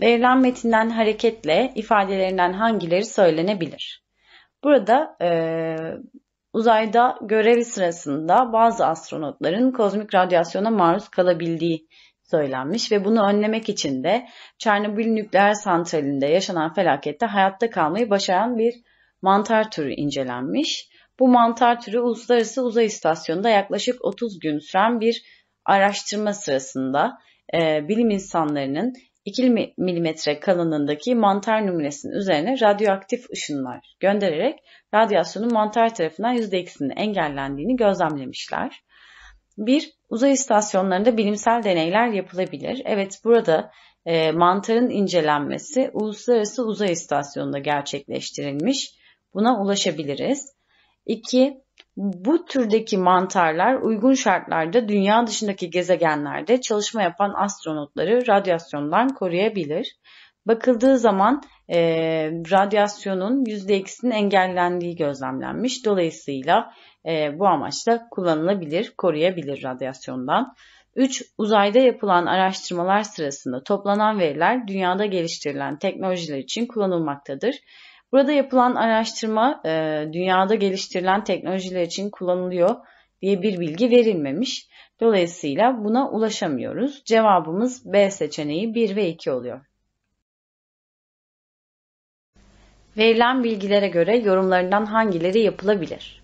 Verilen metinden hareketle ifadelerinden hangileri söylenebilir? Burada e, uzayda görevi sırasında bazı astronotların kozmik radyasyona maruz kalabildiği söylenmiş ve bunu önlemek için de Çernobil nükleer santralinde yaşanan felakette hayatta kalmayı başaran bir mantar türü incelenmiş. Bu mantar türü uluslararası uzay istasyonunda yaklaşık 30 gün süren bir araştırma sırasında e, bilim insanlarının 2 mm kalınlığındaki mantar numunesinin üzerine radyoaktif ışınlar göndererek radyasyonun mantar tarafından %2'sinin engellendiğini gözlemlemişler. Bir, uzay istasyonlarında bilimsel deneyler yapılabilir. Evet burada e, mantarın incelenmesi Uluslararası Uzay İstasyonu'nda gerçekleştirilmiş. Buna ulaşabiliriz. İki, bu türdeki mantarlar uygun şartlarda dünya dışındaki gezegenlerde çalışma yapan astronotları radyasyondan koruyabilir. Bakıldığı zaman e, radyasyonun %2'sinin engellendiği gözlemlenmiş. Dolayısıyla e, bu amaçla kullanılabilir, koruyabilir radyasyondan. 3. Uzayda yapılan araştırmalar sırasında toplanan veriler dünyada geliştirilen teknolojiler için kullanılmaktadır. Burada yapılan araştırma e, dünyada geliştirilen teknolojiler için kullanılıyor diye bir bilgi verilmemiş. Dolayısıyla buna ulaşamıyoruz. Cevabımız B seçeneği 1 ve 2 oluyor. Verilen bilgilere göre yorumlarından hangileri yapılabilir?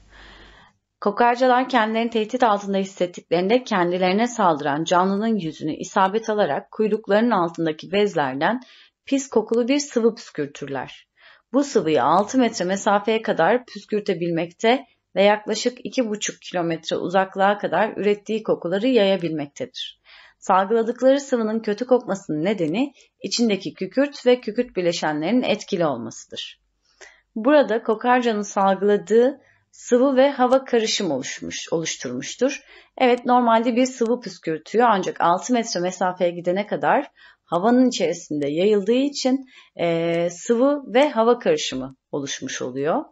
Kokarcalar kendilerini tehdit altında hissettiklerinde kendilerine saldıran canlının yüzünü isabet alarak kuyruklarının altındaki bezlerden pis kokulu bir sıvı püskürtürler. Bu sıvıyı 6 metre mesafeye kadar püskürtebilmekte ve yaklaşık 2,5 kilometre uzaklığa kadar ürettiği kokuları yayabilmektedir. Salgıladıkları sıvının kötü kokmasının nedeni içindeki kükürt ve kükürt bileşenlerinin etkili olmasıdır. Burada kokarcanın salgıladığı sıvı ve hava karışım oluşmuş, oluşturmuştur. Evet normalde bir sıvı püskürtüyor ancak 6 metre mesafeye gidene kadar havanın içerisinde yayıldığı için e, sıvı ve hava karışımı oluşmuş oluyor.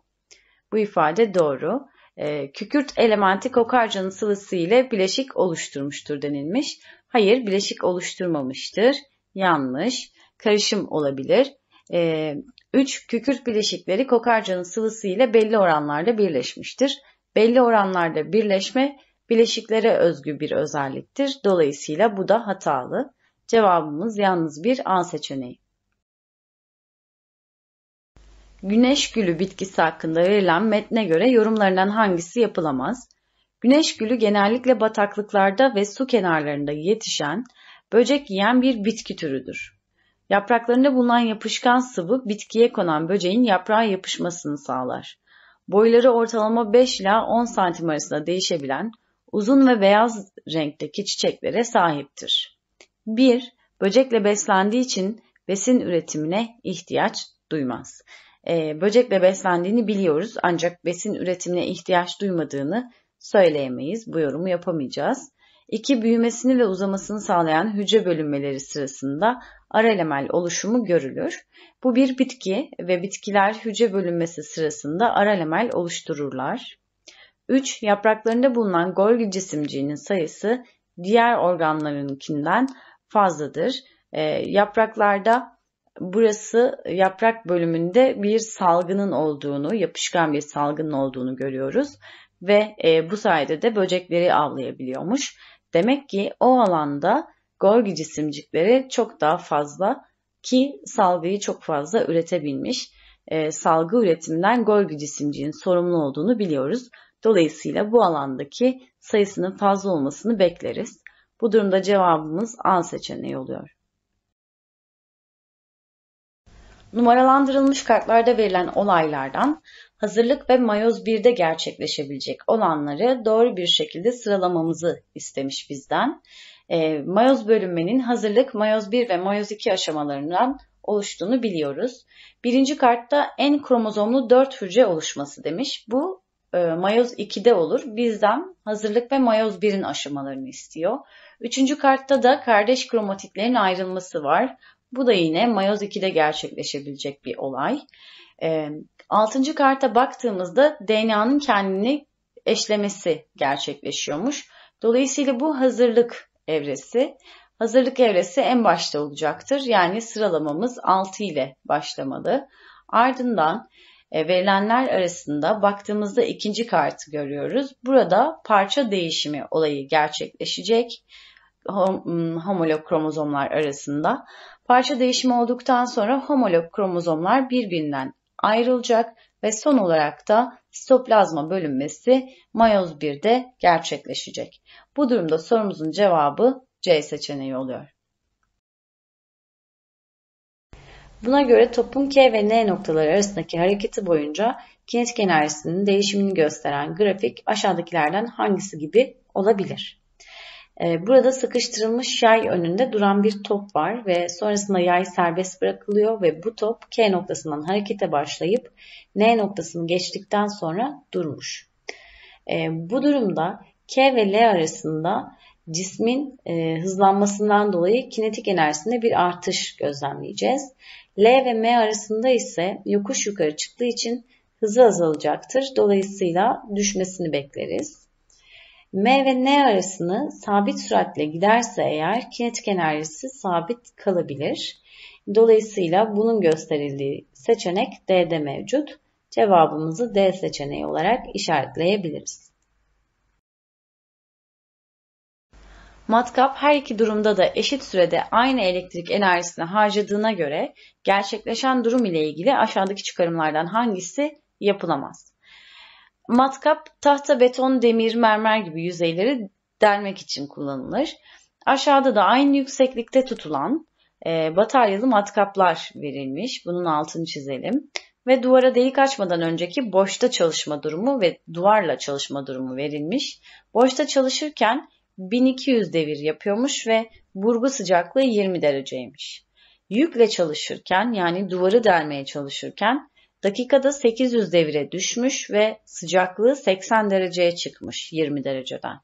Bu ifade doğru. E, kükürt elementi kokarcanın sıvısı ile bileşik oluşturmuştur denilmiş. Hayır bileşik oluşturmamıştır. Yanlış. Karışım olabilir. E, üç Kükürt bileşikleri kokarcanın sıvısı ile belli oranlarda birleşmiştir. Belli oranlarda birleşme bileşiklere özgü bir özelliktir. Dolayısıyla bu da hatalı. Cevabımız yalnız bir A seçeneği. Güneş gülü bitkisi hakkında verilen metne göre yorumlarından hangisi yapılamaz? Güneş gülü genellikle bataklıklarda ve su kenarlarında yetişen, böcek yiyen bir bitki türüdür. Yapraklarında bulunan yapışkan sıvı bitkiye konan böceğin yaprağa yapışmasını sağlar. Boyları ortalama 5 ila 10 santim arasında değişebilen uzun ve beyaz renkteki çiçeklere sahiptir. 1. Böcekle beslendiği için besin üretimine ihtiyaç duymaz. E, böcekle beslendiğini biliyoruz ancak besin üretimine ihtiyaç duymadığını söyleyemeyiz. Bu yorumu yapamayacağız. 2. Büyümesini ve uzamasını sağlayan hücre bölünmeleri sırasında arelemel oluşumu görülür. Bu bir bitki ve bitkiler hücre bölünmesi sırasında arelemel oluştururlar. 3. Yapraklarında bulunan Golgi cisimciğinin sayısı diğer organlarınkinden fazladır. E, yapraklarda burası yaprak bölümünde bir salgının olduğunu, yapışkan bir salgının olduğunu görüyoruz ve e, bu sayede de böcekleri avlayabiliyormuş. Demek ki o alanda Golgi cisimcikleri çok daha fazla ki salgıyı çok fazla üretebilmiş. E, salgı üretiminden Golgi cisimciğin sorumlu olduğunu biliyoruz. Dolayısıyla bu alandaki sayısının fazla olmasını bekleriz. Bu durumda cevabımız A seçeneği oluyor. Numaralandırılmış kartlarda verilen olaylardan hazırlık ve mayoz 1'de gerçekleşebilecek olanları doğru bir şekilde sıralamamızı istemiş bizden. E, mayoz bölünmenin hazırlık, mayoz 1 ve mayoz 2 aşamalarından oluştuğunu biliyoruz. Birinci kartta en kromozomlu 4 hücre oluşması demiş. Bu e, mayoz 2'de olur. Bizden hazırlık ve mayoz 1'in aşamalarını istiyor. Üçüncü kartta da kardeş kromatitlerin ayrılması var. Bu da yine mayoz 2'de gerçekleşebilecek bir olay. E, altıncı karta baktığımızda DNA'nın kendini eşlemesi gerçekleşiyormuş. Dolayısıyla bu hazırlık evresi. Hazırlık evresi en başta olacaktır. Yani sıralamamız 6 ile başlamalı. Ardından e, verilenler arasında baktığımızda ikinci kartı görüyoruz. Burada parça değişimi olayı gerçekleşecek hmm, homolog kromozomlar arasında. Parça değişimi olduktan sonra homolog kromozomlar birbirinden ayrılacak ve son olarak da sitoplazma bölünmesi mayoz 1'de gerçekleşecek. Bu durumda sorumuzun cevabı C seçeneği oluyor. Buna göre topun K ve N noktaları arasındaki hareketi boyunca kinetik enerjisinin değişimini gösteren grafik aşağıdakilerden hangisi gibi olabilir? Ee, burada sıkıştırılmış yay önünde duran bir top var ve sonrasında yay serbest bırakılıyor ve bu top K noktasından harekete başlayıp N noktasını geçtikten sonra durmuş. Ee, bu durumda K ve L arasında cismin e, hızlanmasından dolayı kinetik enerjisinde bir artış gözlemleyeceğiz. L ve M arasında ise yokuş yukarı çıktığı için hızı azalacaktır. Dolayısıyla düşmesini bekleriz. M ve N arasını sabit süratle giderse eğer kinetik enerjisi sabit kalabilir. Dolayısıyla bunun gösterildiği seçenek D'de mevcut. Cevabımızı D seçeneği olarak işaretleyebiliriz. Matkap her iki durumda da eşit sürede aynı elektrik enerjisini harcadığına göre gerçekleşen durum ile ilgili aşağıdaki çıkarımlardan hangisi yapılamaz? Matkap tahta, beton, demir, mermer gibi yüzeyleri delmek için kullanılır. Aşağıda da aynı yükseklikte tutulan e, bataryalı matkaplar verilmiş. Bunun altını çizelim. Ve duvara delik açmadan önceki boşta çalışma durumu ve duvarla çalışma durumu verilmiş. Boşta çalışırken 1200 devir yapıyormuş ve burgu sıcaklığı 20 dereceymiş. Yükle çalışırken yani duvarı delmeye çalışırken dakikada 800 devire düşmüş ve sıcaklığı 80 dereceye çıkmış 20 dereceden.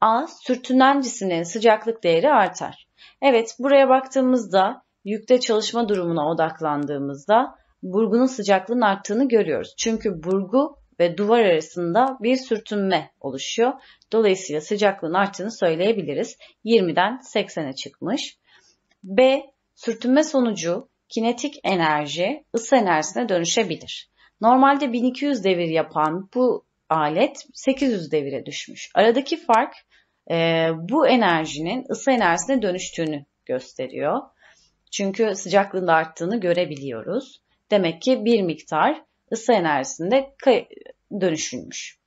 A. Sürtünen cisminin sıcaklık değeri artar. Evet buraya baktığımızda yükte çalışma durumuna odaklandığımızda burgunun sıcaklığının arttığını görüyoruz. Çünkü burgu ve duvar arasında bir sürtünme oluşuyor. Dolayısıyla sıcaklığın arttığını söyleyebiliriz. 20'den 80'e çıkmış. B. Sürtünme sonucu kinetik enerji ısı enerjisine dönüşebilir. Normalde 1200 devir yapan bu alet 800 devire düşmüş. Aradaki fark e, bu enerjinin ısı enerjisine dönüştüğünü gösteriyor. Çünkü sıcaklığın arttığını görebiliyoruz. Demek ki bir miktar ısı enerjisinde dönüşülmüş.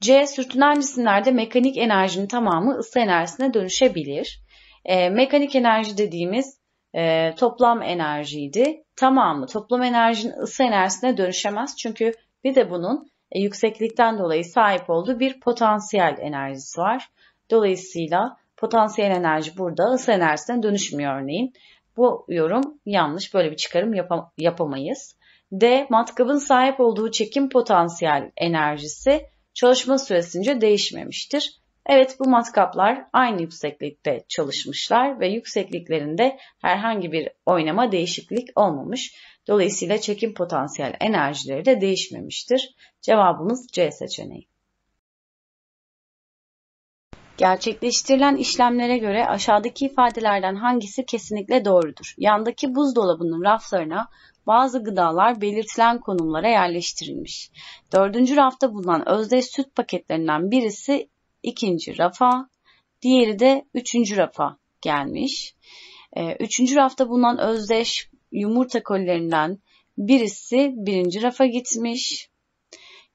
C. Sürtünen cisimlerde mekanik enerjinin tamamı ısı enerjisine dönüşebilir. E, mekanik enerji dediğimiz e, toplam enerjiydi. Tamamı toplam enerjinin ısı enerjisine dönüşemez. Çünkü bir de bunun e, yükseklikten dolayı sahip olduğu bir potansiyel enerjisi var. Dolayısıyla potansiyel enerji burada ısı enerjisine dönüşmüyor örneğin. Bu yorum yanlış. Böyle bir çıkarım yapam yapamayız. D. Matkabın sahip olduğu çekim potansiyel enerjisi çalışma süresince değişmemiştir. Evet bu matkaplar aynı yükseklikte çalışmışlar ve yüksekliklerinde herhangi bir oynama değişiklik olmamış. Dolayısıyla çekim potansiyel enerjileri de değişmemiştir. Cevabımız C seçeneği. Gerçekleştirilen işlemlere göre aşağıdaki ifadelerden hangisi kesinlikle doğrudur? Yandaki buzdolabının raflarına bazı gıdalar belirtilen konumlara yerleştirilmiş. Dördüncü rafta bulunan özdeş süt paketlerinden birisi ikinci rafa, diğeri de üçüncü rafa gelmiş. Ee, üçüncü rafta bulunan özdeş yumurta kolilerinden birisi birinci rafa gitmiş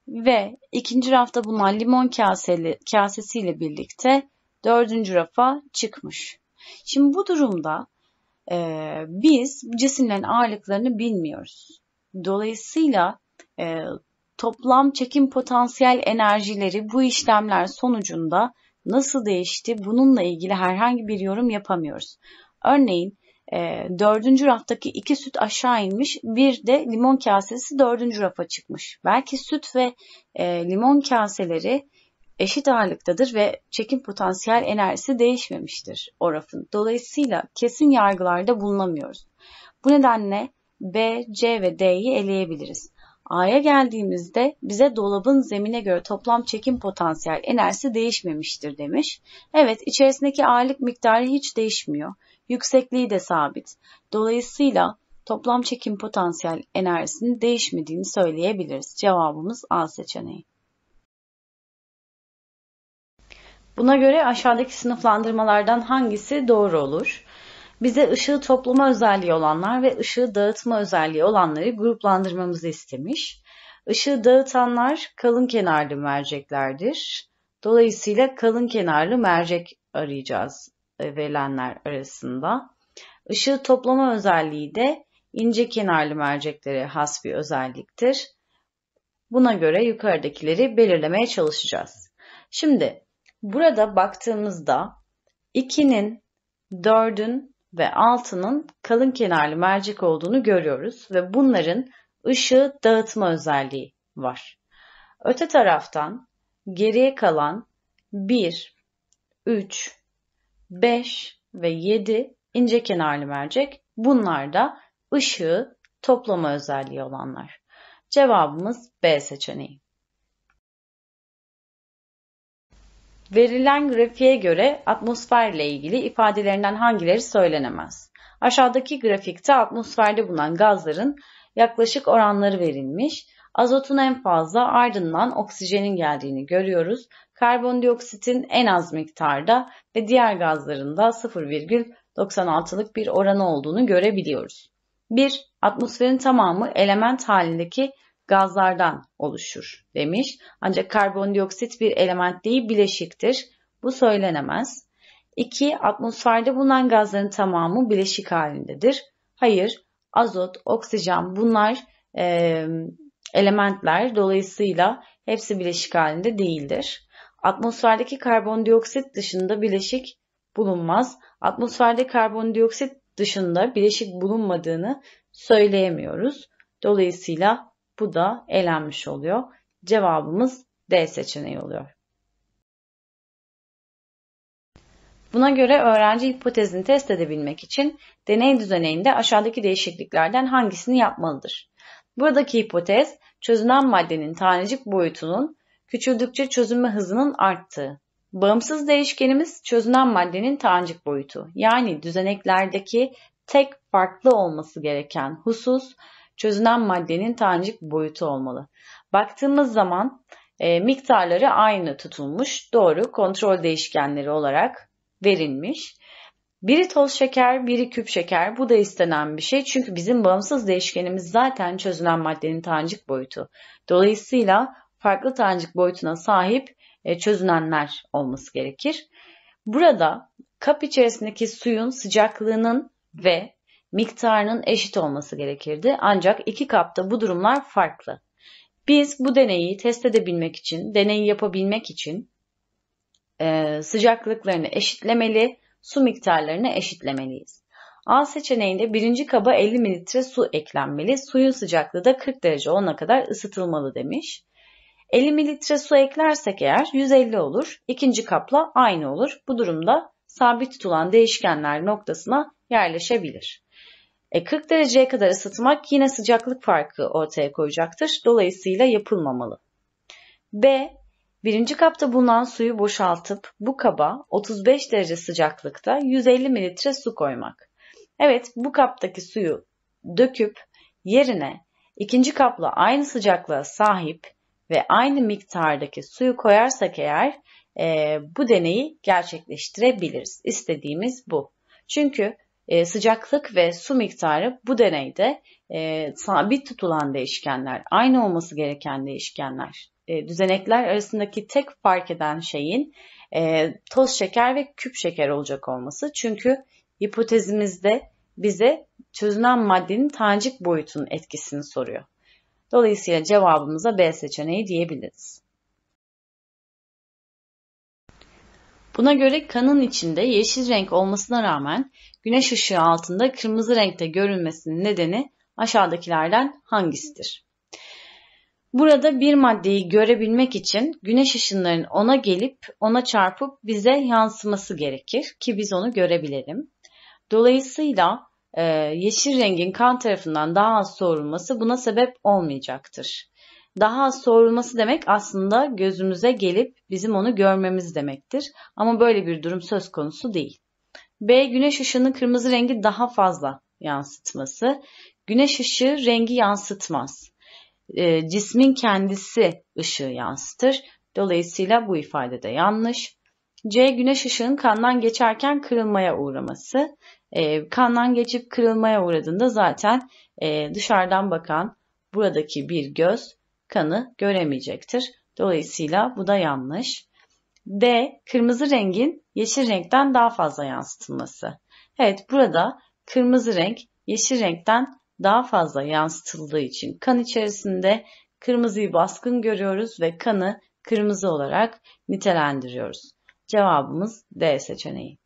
ve ikinci rafta bulunan limon kaseli, kasesiyle birlikte dördüncü rafa çıkmış. Şimdi bu durumda e, biz cisimlerin ağırlıklarını bilmiyoruz. Dolayısıyla e, toplam çekim potansiyel enerjileri bu işlemler sonucunda nasıl değişti bununla ilgili herhangi bir yorum yapamıyoruz. Örneğin e, dördüncü raftaki iki süt aşağı inmiş bir de limon kasesi dördüncü rafa çıkmış. Belki süt ve e, limon kaseleri eşit ağırlıktadır ve çekim potansiyel enerjisi değişmemiştir o rafın. Dolayısıyla kesin yargılarda bulunamıyoruz. Bu nedenle B, C ve D'yi eleyebiliriz. A'ya geldiğimizde bize dolabın zemine göre toplam çekim potansiyel enerjisi değişmemiştir demiş. Evet içerisindeki ağırlık miktarı hiç değişmiyor. Yüksekliği de sabit. Dolayısıyla toplam çekim potansiyel enerjisinin değişmediğini söyleyebiliriz. Cevabımız A seçeneği. Buna göre aşağıdaki sınıflandırmalardan hangisi doğru olur? Bize ışığı toplama özelliği olanlar ve ışığı dağıtma özelliği olanları gruplandırmamızı istemiş. Işığı dağıtanlar kalın kenarlı merceklerdir. Dolayısıyla kalın kenarlı mercek arayacağız e, verilenler arasında. Işığı toplama özelliği de ince kenarlı merceklere has bir özelliktir. Buna göre yukarıdakileri belirlemeye çalışacağız. Şimdi Burada baktığımızda 2'nin, 4'ün ve 6'nın kalın kenarlı mercek olduğunu görüyoruz ve bunların ışığı dağıtma özelliği var. Öte taraftan geriye kalan 1, 3, 5 ve 7 ince kenarlı mercek bunlar da ışığı toplama özelliği olanlar. Cevabımız B seçeneği. Verilen grafiğe göre atmosferle ilgili ifadelerinden hangileri söylenemez? Aşağıdaki grafikte atmosferde bulunan gazların yaklaşık oranları verilmiş. Azotun en fazla ardından oksijenin geldiğini görüyoruz. Karbondioksitin en az miktarda ve diğer gazların da 0,96'lık bir oranı olduğunu görebiliyoruz. 1. Atmosferin tamamı element halindeki gazlardan oluşur demiş. Ancak karbondioksit bir element değil bileşiktir. Bu söylenemez. 2. Atmosferde bulunan gazların tamamı bileşik halindedir. Hayır, azot, oksijen bunlar e, elementler. Dolayısıyla hepsi bileşik halinde değildir. Atmosferdeki karbondioksit dışında bileşik bulunmaz. Atmosferde karbondioksit dışında bileşik bulunmadığını söyleyemiyoruz. Dolayısıyla bu da elenmiş oluyor. Cevabımız D seçeneği oluyor. Buna göre öğrenci hipotezini test edebilmek için deney düzeneğinde aşağıdaki değişikliklerden hangisini yapmalıdır? Buradaki hipotez çözünen maddenin tanecik boyutunun küçüldükçe çözünme hızının arttığı. Bağımsız değişkenimiz çözünen maddenin tanecik boyutu. Yani düzeneklerdeki tek farklı olması gereken husus çözünen maddenin tanecik boyutu olmalı. Baktığımız zaman e, miktarları aynı tutulmuş, doğru kontrol değişkenleri olarak verilmiş. Biri toz şeker, biri küp şeker. Bu da istenen bir şey. Çünkü bizim bağımsız değişkenimiz zaten çözünen maddenin tanecik boyutu. Dolayısıyla farklı tanecik boyutuna sahip e, çözünenler olması gerekir. Burada kap içerisindeki suyun sıcaklığının ve miktarının eşit olması gerekirdi. Ancak iki kapta bu durumlar farklı. Biz bu deneyi test edebilmek için, deneyi yapabilmek için e, sıcaklıklarını eşitlemeli, su miktarlarını eşitlemeliyiz. A seçeneğinde birinci kaba 50 mililitre su eklenmeli, suyun sıcaklığı da 40 derece olana kadar ısıtılmalı demiş. 50 mililitre su eklersek eğer 150 olur, ikinci kapla aynı olur. Bu durumda sabit tutulan değişkenler noktasına yerleşebilir. E 40 dereceye kadar ısıtmak yine sıcaklık farkı ortaya koyacaktır. Dolayısıyla yapılmamalı. B. Birinci kapta bulunan suyu boşaltıp bu kaba 35 derece sıcaklıkta 150 mililitre su koymak. Evet bu kaptaki suyu döküp yerine ikinci kapla aynı sıcaklığa sahip ve aynı miktardaki suyu koyarsak eğer e, bu deneyi gerçekleştirebiliriz. İstediğimiz bu. Çünkü e, sıcaklık ve su miktarı bu deneyde e, sabit tutulan değişkenler, aynı olması gereken değişkenler. E, düzenekler arasındaki tek fark eden şeyin e, toz şeker ve küp şeker olacak olması. Çünkü hipotezimizde bize çözünen maddenin tanecik boyutunun etkisini soruyor. Dolayısıyla cevabımıza B seçeneği diyebiliriz. Buna göre kanın içinde yeşil renk olmasına rağmen güneş ışığı altında kırmızı renkte görünmesinin nedeni aşağıdakilerden hangisidir? Burada bir maddeyi görebilmek için güneş ışınlarının ona gelip ona çarpıp bize yansıması gerekir ki biz onu görebilelim. Dolayısıyla e, yeşil rengin kan tarafından daha az soğurulması buna sebep olmayacaktır daha az sorulması demek aslında gözümüze gelip bizim onu görmemiz demektir. Ama böyle bir durum söz konusu değil. B. Güneş ışığının kırmızı rengi daha fazla yansıtması. Güneş ışığı rengi yansıtmaz. E, cismin kendisi ışığı yansıtır. Dolayısıyla bu ifade de yanlış. C. Güneş ışığının kandan geçerken kırılmaya uğraması. E, kandan geçip kırılmaya uğradığında zaten e, dışarıdan bakan buradaki bir göz kanı göremeyecektir. Dolayısıyla bu da yanlış. D. Kırmızı rengin yeşil renkten daha fazla yansıtılması. Evet burada kırmızı renk yeşil renkten daha fazla yansıtıldığı için kan içerisinde kırmızıyı baskın görüyoruz ve kanı kırmızı olarak nitelendiriyoruz. Cevabımız D seçeneği.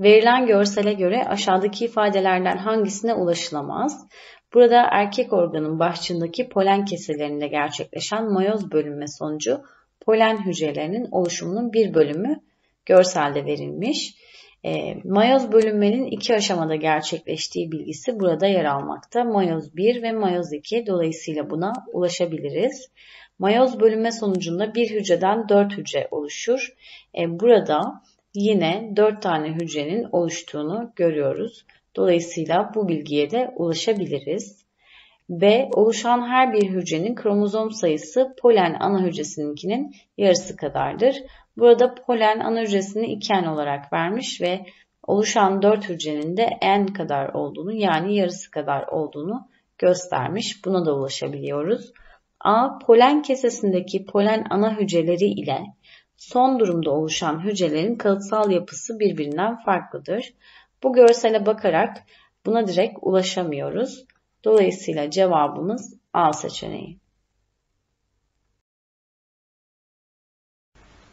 Verilen görsele göre aşağıdaki ifadelerden hangisine ulaşılamaz? Burada erkek organın bahçındaki polen keselerinde gerçekleşen mayoz bölünme sonucu polen hücrelerinin oluşumunun bir bölümü görselde verilmiş. E, mayoz bölünmenin iki aşamada gerçekleştiği bilgisi burada yer almakta. Mayoz 1 ve mayoz 2 dolayısıyla buna ulaşabiliriz. Mayoz bölünme sonucunda bir hücreden 4 hücre oluşur. E, burada yine 4 tane hücrenin oluştuğunu görüyoruz. Dolayısıyla bu bilgiye de ulaşabiliriz. B. Oluşan her bir hücrenin kromozom sayısı polen ana hücresininkinin yarısı kadardır. Burada polen ana hücresini iken olarak vermiş ve oluşan 4 hücrenin de n kadar olduğunu yani yarısı kadar olduğunu göstermiş. Buna da ulaşabiliyoruz. A. Polen kesesindeki polen ana hücreleri ile son durumda oluşan hücrelerin kalıtsal yapısı birbirinden farklıdır. Bu görsele bakarak buna direkt ulaşamıyoruz. Dolayısıyla cevabımız A seçeneği.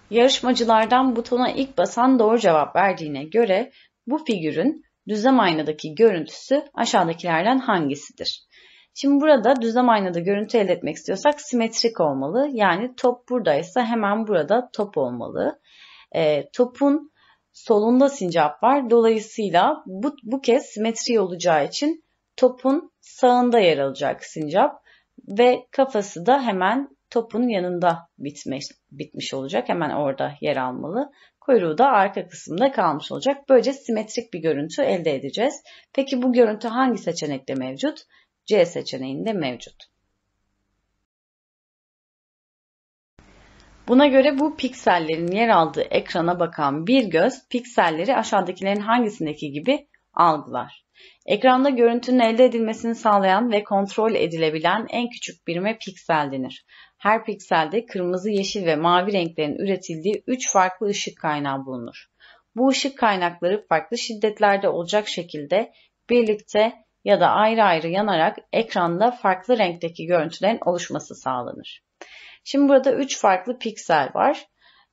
Yarışmacılardan butona ilk basan doğru cevap verdiğine göre bu figürün düzlem aynadaki görüntüsü aşağıdakilerden hangisidir? Şimdi burada düzlem aynada görüntü elde etmek istiyorsak simetrik olmalı. Yani top buradaysa hemen burada top olmalı. E, topun solunda sincap var. Dolayısıyla bu, bu kez simetri olacağı için topun sağında yer alacak sincap ve kafası da hemen topun yanında bitmiş, bitmiş olacak. Hemen orada yer almalı. Kuyruğu da arka kısımda kalmış olacak. Böylece simetrik bir görüntü elde edeceğiz. Peki bu görüntü hangi seçenekte mevcut? C seçeneğinde mevcut. Buna göre bu piksellerin yer aldığı ekrana bakan bir göz pikselleri aşağıdakilerin hangisindeki gibi algılar. Ekranda görüntünün elde edilmesini sağlayan ve kontrol edilebilen en küçük birime piksel denir. Her pikselde kırmızı, yeşil ve mavi renklerin üretildiği 3 farklı ışık kaynağı bulunur. Bu ışık kaynakları farklı şiddetlerde olacak şekilde birlikte ya da ayrı ayrı yanarak ekranda farklı renkteki görüntülerin oluşması sağlanır. Şimdi burada 3 farklı piksel var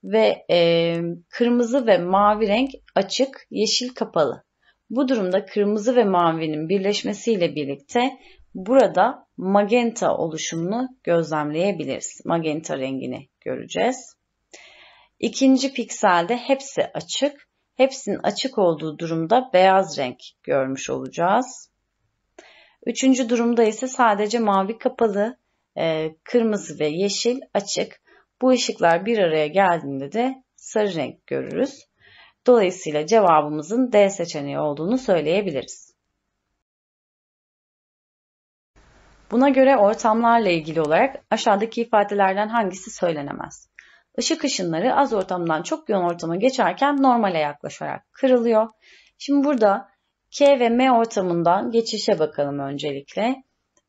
ve e, kırmızı ve mavi renk açık, yeşil kapalı. Bu durumda kırmızı ve mavinin birleşmesiyle birlikte burada magenta oluşumunu gözlemleyebiliriz. Magenta rengini göreceğiz. İkinci pikselde hepsi açık. Hepsinin açık olduğu durumda beyaz renk görmüş olacağız. Üçüncü durumda ise sadece mavi kapalı, e, kırmızı ve yeşil açık. Bu ışıklar bir araya geldiğinde de sarı renk görürüz. Dolayısıyla cevabımızın D seçeneği olduğunu söyleyebiliriz. Buna göre ortamlarla ilgili olarak aşağıdaki ifadelerden hangisi söylenemez? Işık ışınları az ortamdan çok yoğun ortama geçerken normale yaklaşarak kırılıyor. Şimdi burada K ve M ortamından geçişe bakalım öncelikle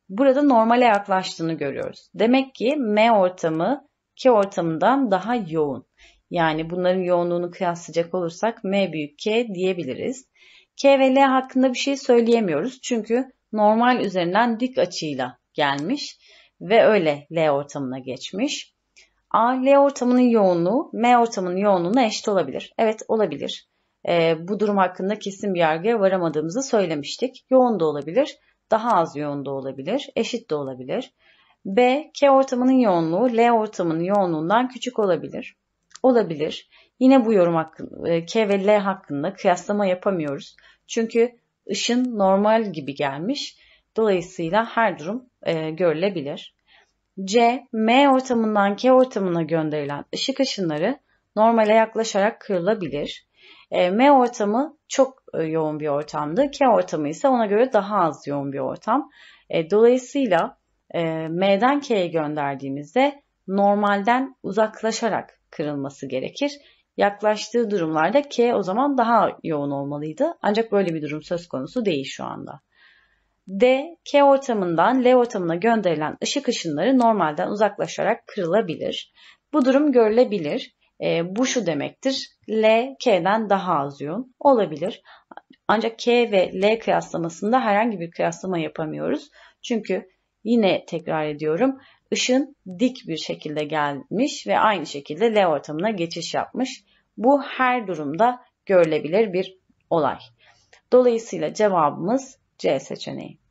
burada normale yaklaştığını görüyoruz. Demek ki M ortamı K ortamından daha yoğun. Yani bunların yoğunluğunu kıyaslayacak olursak M büyük K diyebiliriz. K ve L hakkında bir şey söyleyemiyoruz. Çünkü normal üzerinden dik açıyla gelmiş ve öyle L ortamına geçmiş. A, L ortamının yoğunluğu M ortamının yoğunluğuna eşit olabilir. Evet olabilir. E, bu durum hakkında kesin bir yargıya varamadığımızı söylemiştik. Yoğun da olabilir, daha az yoğunda olabilir, eşit de olabilir. B, K ortamının yoğunluğu L ortamının yoğunluğundan küçük olabilir. Olabilir. Yine bu yorum hakkında, e, K ve L hakkında kıyaslama yapamıyoruz. Çünkü ışın normal gibi gelmiş. Dolayısıyla her durum e, görülebilir. C, M ortamından K ortamına gönderilen ışık ışınları normale yaklaşarak kırılabilir. E, M ortamı çok e, yoğun bir ortamdı. K ortamı ise ona göre daha az yoğun bir ortam. E, dolayısıyla e, M'den K'ye gönderdiğimizde normalden uzaklaşarak kırılması gerekir. Yaklaştığı durumlarda K o zaman daha yoğun olmalıydı. Ancak böyle bir durum söz konusu değil şu anda. D, K ortamından L ortamına gönderilen ışık ışınları normalden uzaklaşarak kırılabilir. Bu durum görülebilir. E, bu şu demektir. L K'den daha az yoğun olabilir. Ancak K ve L kıyaslamasında herhangi bir kıyaslama yapamıyoruz. Çünkü yine tekrar ediyorum. Işın dik bir şekilde gelmiş ve aynı şekilde L ortamına geçiş yapmış. Bu her durumda görülebilir bir olay. Dolayısıyla cevabımız C seçeneği.